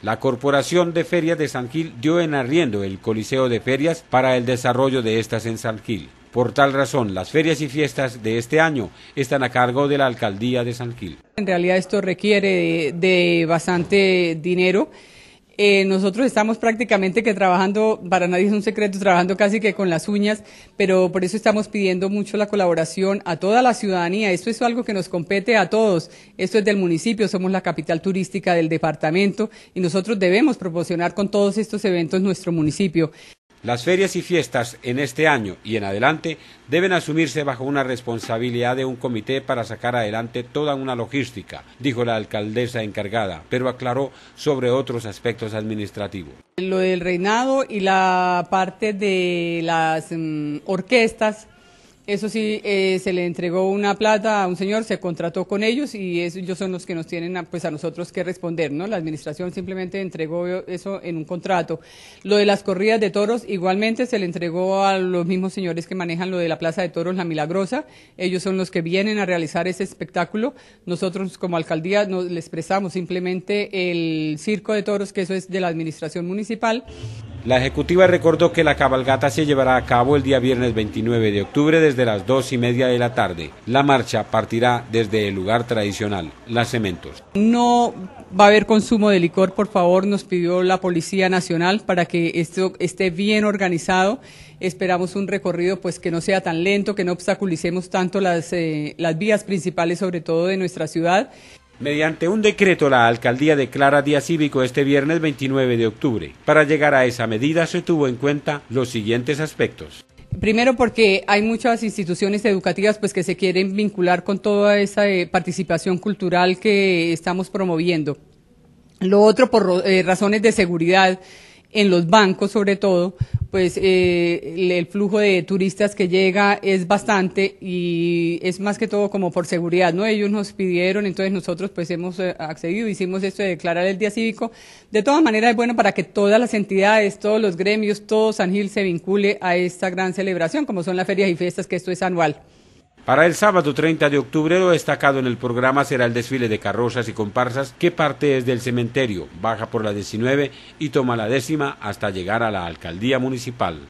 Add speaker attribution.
Speaker 1: La Corporación de Ferias de San Gil dio en arriendo el Coliseo de Ferias para el desarrollo de estas en San Gil. Por tal razón, las ferias y fiestas de este año están a cargo de la Alcaldía de San Gil.
Speaker 2: En realidad esto requiere de, bastante dinero. Eh, nosotros estamos prácticamente que trabajando, para nadie es un secreto, trabajando casi que con las uñas, pero por eso estamos pidiendo mucho la colaboración a toda la ciudadanía. Esto es algo que nos compete a todos. Esto es del municipio, somos la capital turística del departamento y nosotros debemos proporcionar con todos estos eventos nuestro municipio. Las ferias
Speaker 1: y fiestas en este año y en adelante deben asumirse bajo una responsabilidad de un comité para sacar adelante toda una logística, dijo la alcaldesa encargada, pero aclaró sobre otros aspectos administrativos.
Speaker 2: Lo del reinado y la parte de las mm, orquestas eso sí, eh, se le entregó una plata a un señor, se contrató con ellos y ellos son los que nos tienen a, pues a nosotros que responder, ¿no? La administración simplemente entregó eso en un contrato. Lo de las corridas de toros igualmente se le entregó a los mismos señores que manejan lo de la Plaza de Toros La Milagrosa. Ellos son los que vienen a realizar ese espectáculo. Nosotros como alcaldía nos les prestamos simplemente el circo de toros que eso es de la administración municipal.
Speaker 1: La ejecutiva recordó que la cabalgata se llevará a cabo el día viernes 29 de octubre desde las dos y media de la tarde. La marcha partirá desde el lugar tradicional, Las Cementos.
Speaker 2: No va a haber consumo de licor, por favor, nos pidió la Policía Nacional para que esto esté bien organizado. Esperamos un recorrido pues que no sea tan lento, que no obstaculicemos tanto las, eh, las vías principales, sobre todo de nuestra ciudad.
Speaker 1: Mediante un decreto, la alcaldía declara día cívico este viernes 29 de octubre. Para llegar a esa medida se tuvo en cuenta los siguientes aspectos.
Speaker 2: Primero porque hay muchas instituciones educativas pues que se quieren vincular con toda esa eh, participación cultural que estamos promoviendo. Lo otro por eh, razones de seguridad en los bancos sobre todo, pues eh, el, flujo de turistas que llega es bastante y es más que todo como por seguridad, ¿no? Ellos nos pidieron, entonces nosotros pues hemos eh, accedido, hicimos esto de declarar el día cívico. De todas maneras es bueno para que todas las entidades, todos los gremios, todo San Gil se vincule a esta gran celebración, como son las ferias y fiestas, que esto es anual.
Speaker 1: Para el sábado 30 de octubre, lo destacado en el programa será el desfile de carrozas y comparsas que parte desde el cementerio, baja por la 19 y toma la décima hasta llegar a la alcaldía municipal.